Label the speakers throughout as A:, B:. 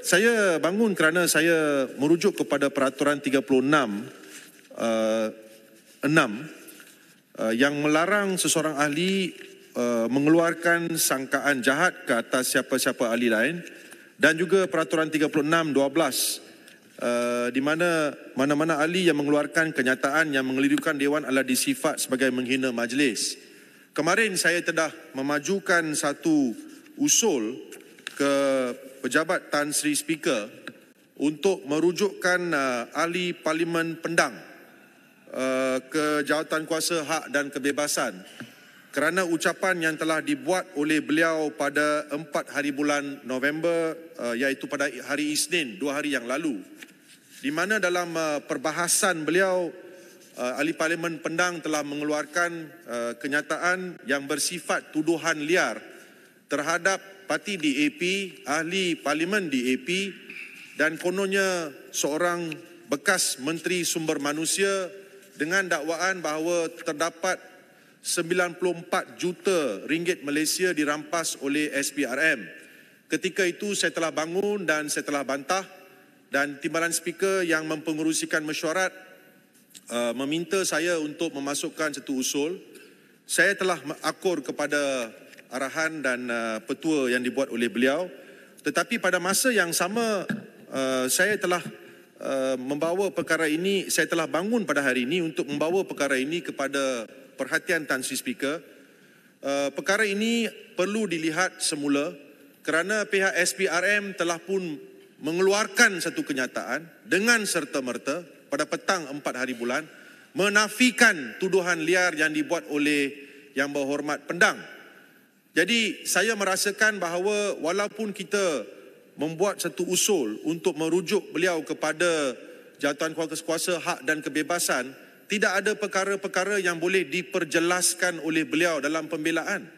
A: saya bangun kerana saya merujuk kepada peraturan 36 uh, 6 uh, yang melarang seseorang ahli uh, mengeluarkan sangkaan jahat ke atas siapa-siapa ahli lain dan juga peraturan 36 12 uh, di mana mana-mana ahli yang mengeluarkan kenyataan yang mengelirukan dewan adalah disifat sebagai menghina majlis. Kemarin saya telah memajukan satu usul ke pejabat Tan Sri Speaker untuk merujukkan uh, ahli parlimen pendang uh, ke jawatan kuasa hak dan kebebasan kerana ucapan yang telah dibuat oleh beliau pada 4 hari bulan November uh, iaitu pada hari Isnin dua hari yang lalu di mana dalam uh, perbahasan beliau uh, ahli parlimen pendang telah mengeluarkan uh, kenyataan yang bersifat tuduhan liar terhadap parti DAP, ahli parlimen DAP dan kononnya seorang bekas menteri sumber manusia dengan dakwaan bahawa terdapat 94 juta ringgit Malaysia dirampas oleh SPRM. Ketika itu saya telah bangun dan saya telah bantah dan timbalan speaker yang mempengerusikan mesyuarat uh, meminta saya untuk memasukkan satu usul. Saya telah akur kepada arahan dan uh, petua yang dibuat oleh beliau tetapi pada masa yang sama uh, saya telah uh, membawa perkara ini saya telah bangun pada hari ini untuk membawa perkara ini kepada perhatian Tan Sri Speaker uh, perkara ini perlu dilihat semula kerana pihak SPRM telah pun mengeluarkan satu kenyataan dengan serta merta pada petang empat hari bulan menafikan tuduhan liar yang dibuat oleh yang berhormat pendang jadi saya merasakan bahawa walaupun kita membuat satu usul untuk merujuk beliau kepada jatuhan kuasa kuasa hak dan kebebasan, tidak ada perkara-perkara yang boleh diperjelaskan oleh beliau dalam pembelaan.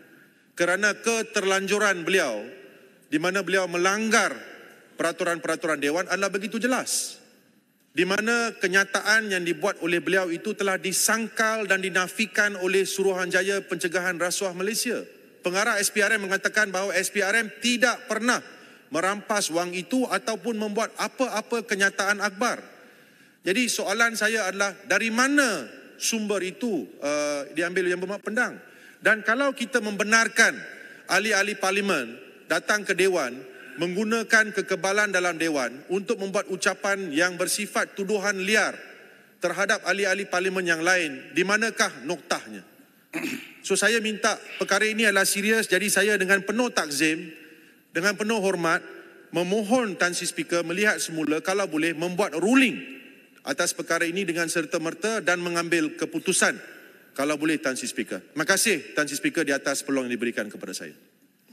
A: Kerana keterlanjuran beliau di mana beliau melanggar peraturan-peraturan dewan adalah begitu jelas. Di mana kenyataan yang dibuat oleh beliau itu telah disangkal dan dinafikan oleh Suruhanjaya Pencegahan Rasuah Malaysia pengarah SPRM mengatakan bahawa SPRM tidak pernah merampas wang itu ataupun membuat apa-apa kenyataan akbar. Jadi soalan saya adalah dari mana sumber itu uh, diambil yang bermak pendang? Dan kalau kita membenarkan ahli-ahli parlimen datang ke Dewan menggunakan kekebalan dalam Dewan untuk membuat ucapan yang bersifat tuduhan liar terhadap ahli-ahli parlimen yang lain, di manakah noktahnya? So saya minta perkara ini adalah serius jadi saya dengan penuh takzim dengan penuh hormat memohon Tan Sri Speaker melihat semula kalau boleh membuat ruling atas perkara ini dengan serta merta dan mengambil keputusan kalau boleh Tan Sri Speaker. Terima kasih Tan Sri Speaker di atas peluang yang diberikan kepada saya.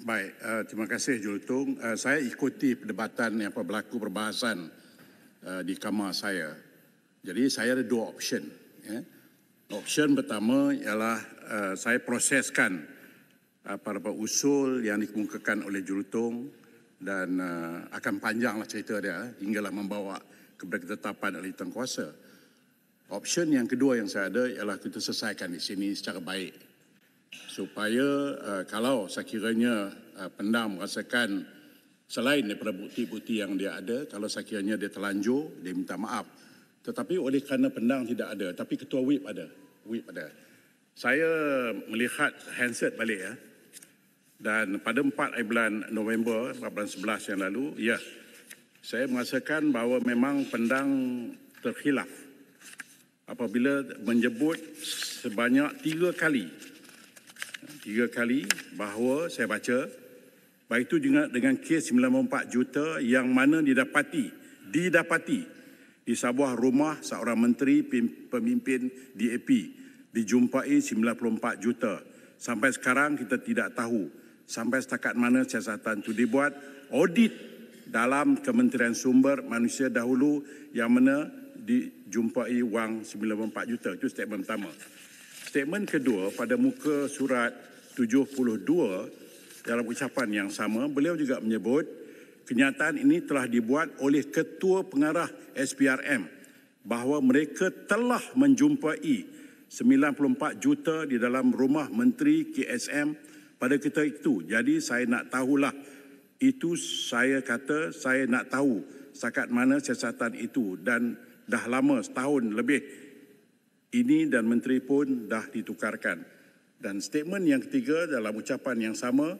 B: Baik, uh, terima kasih Jultung. Uh, eh, saya ikuti perdebatan yang berlaku perbahasan uh, di kamar saya. Jadi saya ada dua option, ya. Yeah. Option pertama ialah uh, saya proseskan apa-apa eh, uh, usul yang dikemukakan oleh jurutong dan uh, akan panjanglah cerita dia hinggalah membawa kepada ketetapan oleh Tuan Kuasa. Option yang kedua yang saya ada ialah kita selesaikan di sini secara baik. Supaya uh, kalau sekiranya uh, pendam merasakan selain daripada bukti-bukti yang dia ada, kalau sekiranya dia terlanjur, dia minta maaf. Tetapi oleh kerana pendang tidak ada, tapi ketua WIP ada. WIP ada. Saya melihat handset balik ya. Dan pada 4 bulan November 2011 yang lalu, ya. Saya merasakan bahawa memang pendang terhilaf apabila menyebut sebanyak tiga kali tiga kali bahawa saya baca baik itu juga dengan kes 94 juta yang mana didapati didapati di sebuah rumah seorang menteri pemimpin DAP dijumpai 94 juta. Sampai sekarang kita tidak tahu sampai setakat mana siasatan itu dibuat. Audit dalam Kementerian Sumber Manusia dahulu yang mana dijumpai wang 94 juta. Itu statement pertama. Statement kedua pada muka surat 72 dalam ucapan yang sama beliau juga menyebut Kenyataan ini telah dibuat oleh Ketua Pengarah SPRM bahawa mereka telah menjumpai 94 juta di dalam rumah Menteri KSM pada ketika itu. Jadi saya nak tahulah itu saya kata saya nak tahu sakat mana siasatan itu dan dah lama setahun lebih ini dan menteri pun dah ditukarkan. Dan statement yang ketiga dalam ucapan yang sama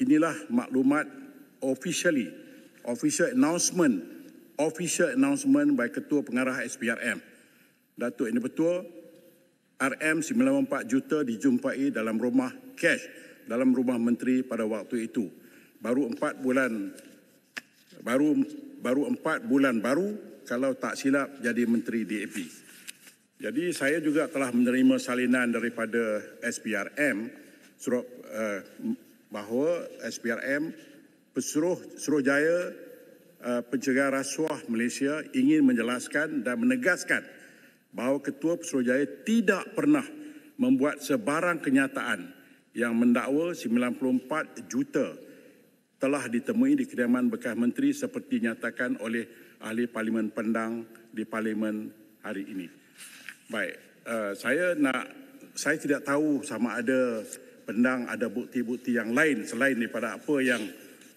B: inilah maklumat officially official announcement official announcement by Ketua Pengarah SPRM Datuk Ini Betul RM94 juta dijumpai dalam rumah cash dalam rumah menteri pada waktu itu baru empat bulan baru baru empat bulan baru kalau tak silap jadi menteri DAP jadi saya juga telah menerima salinan daripada SPRM surat uh, eh, bahawa SPRM Pesuruh Suruhjaya uh, eh, Pencegah Rasuah Malaysia ingin menjelaskan dan menegaskan bahawa Ketua Pesuruh Jaya tidak pernah membuat sebarang kenyataan yang mendakwa 94 juta telah ditemui di kediaman bekas menteri seperti nyatakan oleh ahli parlimen pendang di parlimen hari ini. Baik, uh, saya nak saya tidak tahu sama ada pendang ada bukti-bukti yang lain selain daripada apa yang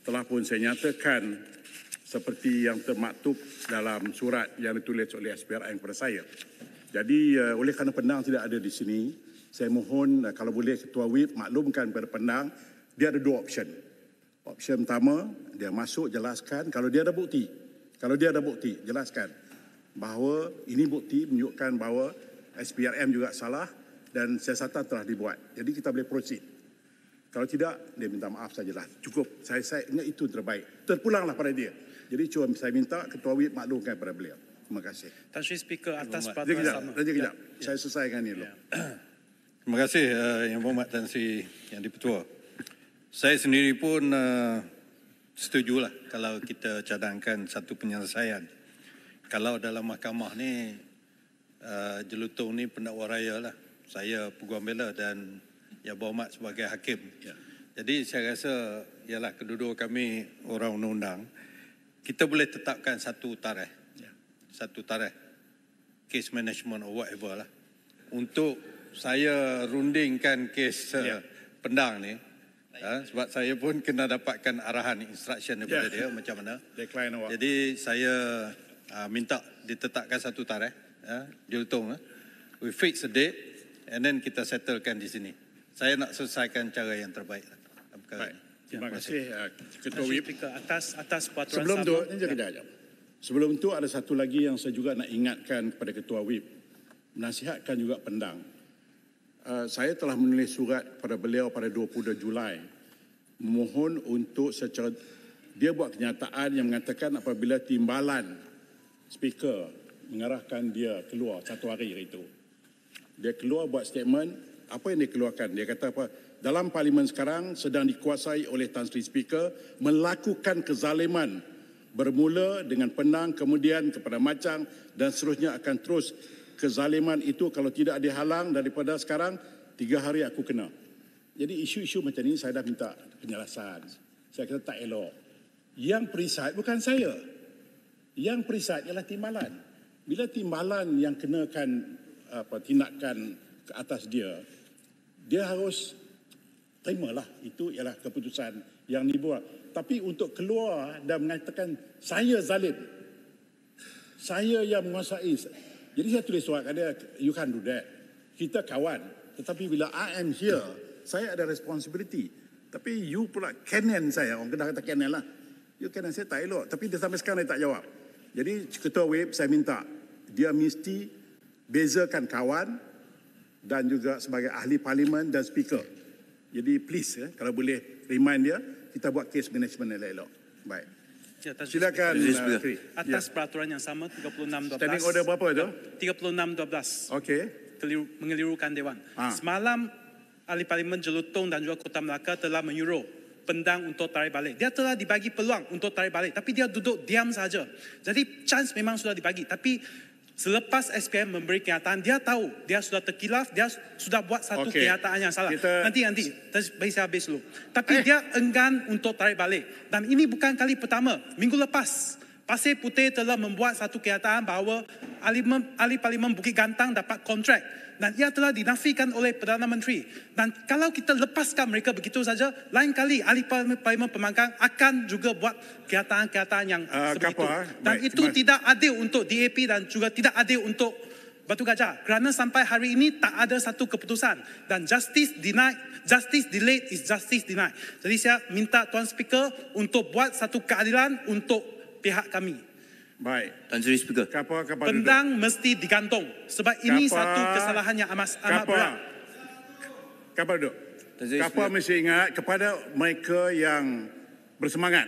B: telah pun saya nyatakan seperti yang termaktub dalam surat yang ditulis oleh SPRM kepada saya. Jadi uh, oleh kerana pendang tidak ada di sini, saya mohon uh, kalau boleh Ketua WIP maklumkan kepada pendang, dia ada dua option. Option pertama, dia masuk jelaskan kalau dia ada bukti. Kalau dia ada bukti, jelaskan bahawa ini bukti menunjukkan bahawa SPRM juga salah dan siasatan telah dibuat. Jadi kita boleh proceed. Kalau tidak, dia minta maaf sajalah. Cukup. Saya, saya ingat itu terbaik. Terpulanglah pada dia. Jadi cuma saya minta Ketua WIP maklumkan kepada beliau. Terima kasih.
C: Tuan Sri Speaker, atas peraturan sama.
B: Raja kejap. Ya. Saya selesaikan ini dulu. Ya.
D: Terima kasih uh, Yang Berhormat Tuan Sri Yang Dipertua. Saya sendiri pun uh, setujulah kalau kita cadangkan satu penyelesaian. Kalau dalam mahkamah ni uh, eh, jelutong ni pendakwa raya lah. Saya peguam bela dan yang berhormat sebagai hakim. Ya. Jadi saya rasa ialah kedua-dua kami orang undang-undang kita boleh tetapkan satu tarikh. Ya. Satu tarikh case management or whatever lah. Untuk saya rundingkan kes uh, ya. uh, pendang ni ya, sebab saya pun kena dapatkan arahan instruction daripada ya. dia macam mana. Jadi saya uh, minta ditetapkan satu tarikh ya, uh, diutung lah. We fix a date and then kita settlekan di sini saya nak selesaikan cara
C: yang terbaik. Lah. Baik. Terima eh, kasih Ketua WIP. Atas, atas Sebelum sama. itu, ini jadi dah ya. jam.
B: Sebelum itu ada satu lagi yang saya juga nak ingatkan kepada Ketua WIP. Nasihatkan juga pendang. Uh, saya telah menulis surat kepada beliau pada 20 Julai. Memohon untuk secara... Dia buat kenyataan yang mengatakan apabila timbalan speaker mengarahkan dia keluar satu hari itu. Dia keluar buat statement apa yang dia keluarkan? Dia kata apa? Dalam parlimen sekarang sedang dikuasai oleh Tan Sri Speaker melakukan kezaliman bermula dengan penang kemudian kepada macang dan seterusnya akan terus kezaliman itu kalau tidak dihalang daripada sekarang tiga hari aku kena. Jadi isu-isu macam ini saya dah minta penjelasan. Saya kata tak elok. Yang perisai bukan saya. Yang perisai ialah timbalan. Bila timbalan yang kenakan apa, tindakan ke atas dia, dia harus terimalah itu ialah keputusan yang dibuat. Tapi untuk keluar dan mengatakan saya zalim, saya yang menguasai. Jadi saya tulis surat kepada dia, you can't do that. Kita kawan. Tetapi bila I am here, saya ada responsibility. Tapi you pula canon saya. Orang kena kata canon lah. You canon saya tak elok. Tapi dia sampai sekarang dia tak jawab. Jadi ketua web saya minta. Dia mesti bezakan kawan dan juga sebagai ahli parlimen dan speaker. Jadi please eh, kalau boleh remind dia kita buat case management yang elok. Baik.
C: Eh, ya, Silakan uh, atas ya. peraturan yang sama 36.12. Standing order berapa itu? 36.12. Okey. Keliru, mengelirukan Dewan. Ha. Semalam ahli parlimen Jelutong dan juga Kota Melaka telah menyuruh pendang untuk tarik balik. Dia telah dibagi peluang untuk tarik balik tapi dia duduk diam saja. Jadi chance memang sudah dibagi tapi Selepas SPM memberi kenyataan, dia tahu dia sudah terkilaf, dia sudah buat satu okay. kenyataan yang salah. Kita... Nanti, nanti, terus saya habis dulu. Tapi eh. dia enggan untuk tarik balik. Dan ini bukan kali pertama. Minggu lepas, Pasir Putih telah membuat satu kenyataan bahawa ahli, ahli parlimen Bukit Gantang dapat kontrak dan ia telah dinafikan oleh Perdana Menteri. Dan kalau kita lepaskan mereka begitu saja, lain kali ahli parlimen pemangkang akan juga buat kehataan-kehataan yang
B: uh, seperti kapa, itu. Ah.
C: Dan baik, itu baik. tidak adil untuk DAP dan juga tidak adil untuk Batu Gajah. Kerana sampai hari ini tak ada satu keputusan. Dan justice denied, justice delayed is justice denied. Jadi saya minta Tuan Speaker untuk buat satu keadilan untuk pihak kami. Baik. Tuan Seri Speaker. Kapal, kapal Pendang duduk. mesti digantung sebab kapal, ini satu kesalahan yang amat, amat kapal, berat. Kapal duduk. Tuan Seri kapal mesti
B: ingat kepada mereka yang bersemangat.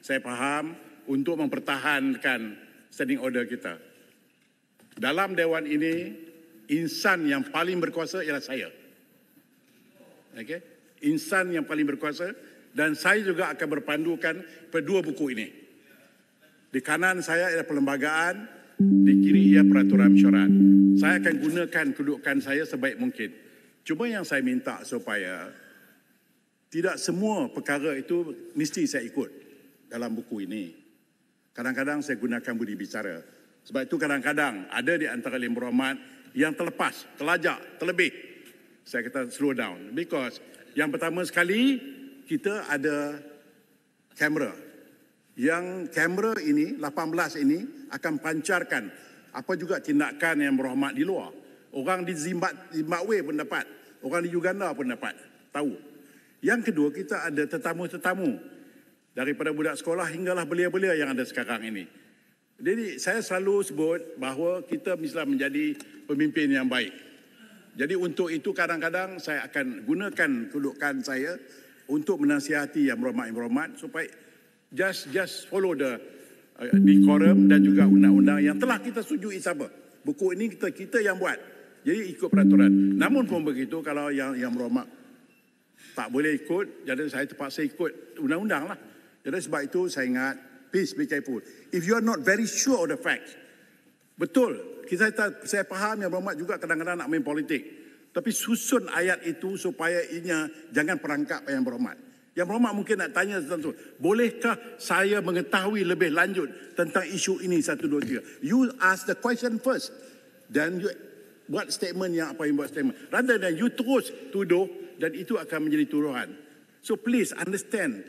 B: Saya faham untuk mempertahankan standing order kita. Dalam Dewan ini, insan yang paling berkuasa ialah saya. Okay? Insan yang paling berkuasa dan saya juga akan berpandukan dua buku ini. Di kanan saya ialah perlembagaan, di kiri ia peraturan syarat. Saya akan gunakan kedudukan saya sebaik mungkin. Cuma yang saya minta supaya tidak semua perkara itu mesti saya ikut dalam buku ini. Kadang-kadang saya gunakan budi bicara. Sebab itu kadang-kadang ada di antara lima rahmat yang terlepas, terlajak, terlebih. Saya kata slow down. Because yang pertama sekali, kita ada kamera yang kamera ini 18 ini akan pancarkan apa juga tindakan yang berhormat di luar. Orang di Zimbabwe pun dapat, orang di Uganda pun dapat tahu. Yang kedua kita ada tetamu-tetamu daripada budak sekolah hinggalah belia-belia yang ada sekarang ini. Jadi saya selalu sebut bahawa kita mestilah menjadi pemimpin yang baik. Jadi untuk itu kadang-kadang saya akan gunakan kedudukan saya untuk menasihati yang berhormat-hormat supaya just just follow the uh, decorum dan juga undang-undang yang telah kita setujui siapa. Buku ini kita kita yang buat. Jadi ikut peraturan. Namun pun begitu kalau yang yang berhormat tak boleh ikut, jadi saya terpaksa ikut undang-undang lah. Jadi sebab itu saya ingat, peace be careful. If you are not very sure of the facts, betul, kita saya faham yang berhormat juga kadang-kadang nak main politik. Tapi susun ayat itu supaya inya jangan perangkap yang berhormat. Yang Roma mungkin nak tanya tentang tu. Bolehkah saya mengetahui lebih lanjut tentang isu ini satu dua tiga? You ask the question first. Then you buat statement yang apa yang buat statement. Rather than you terus tuduh dan itu akan menjadi turuhan So please understand.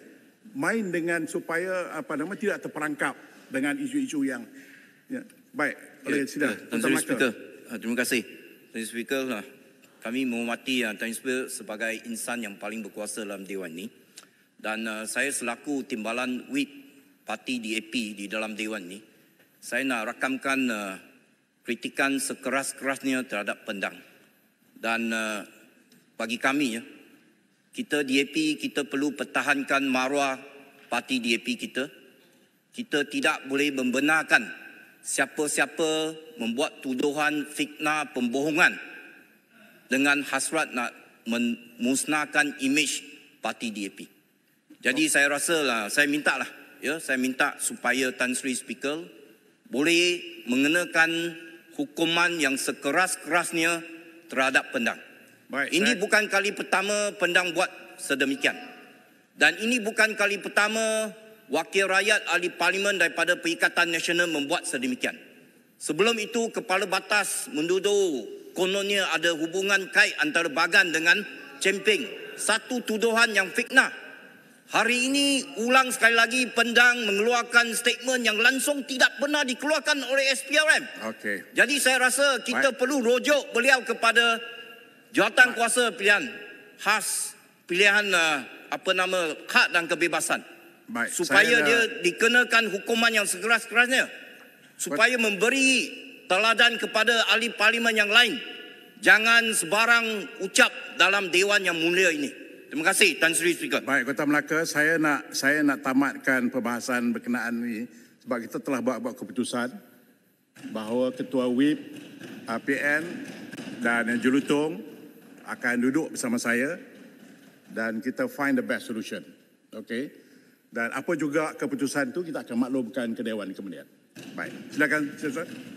B: Main dengan supaya apa nama tidak terperangkap dengan isu-isu yang ya. baik. Oleh ya, sidang. Ya, eh, Tuan Speaker.
E: Ah, terima kasih. Tuan Speaker, ah, kami menghormati ah, Tuan Speaker sebagai insan yang paling berkuasa dalam Dewan ini dan uh, saya selaku timbalan wip parti DAP di dalam dewan ni saya nak rakamkan uh, kritikan sekeras-kerasnya terhadap pendang dan uh, bagi kami ya kita DAP kita perlu pertahankan maruah parti DAP kita kita tidak boleh membenarkan siapa-siapa membuat tuduhan fitnah pembohongan dengan hasrat nak memusnahkan imej parti DAP. Jadi saya rasa lah, saya minta lah, ya, saya minta supaya Tan Sri Speaker boleh mengenakan hukuman yang sekeras-kerasnya terhadap pendang. Baik, ini saya... bukan kali pertama pendang buat sedemikian. Dan ini bukan kali pertama wakil rakyat ahli parlimen daripada Perikatan Nasional membuat sedemikian. Sebelum itu, Kepala Batas menduduk kononnya ada hubungan kait antara Bagan dengan Cemping. Satu tuduhan yang fiknah. Hari ini ulang sekali lagi Pendang mengeluarkan statement yang langsung tidak pernah dikeluarkan oleh SPRM. Okey. Jadi saya rasa kita Baik. perlu rojok beliau kepada jawatan Baik. kuasa pilihan khas pilihan uh, apa nama hak dan kebebasan. Baik. Supaya saya dia dah... dikenakan hukuman yang segeras-gerasnya. Supaya Baik. memberi teladan kepada ahli parlimen yang lain. Jangan sebarang ucap dalam dewan yang mulia ini. Terima kasih Tan Sri Speaker. Baik Kota Melaka, saya nak
B: saya nak tamatkan perbahasan berkenaan ini sebab kita telah buat buat keputusan bahawa Ketua WIP APN dan yang Julutong akan duduk bersama saya dan kita find the best solution. Okey. Dan apa juga keputusan itu kita akan maklumkan ke Dewan kemudian. Baik, silakan Sir.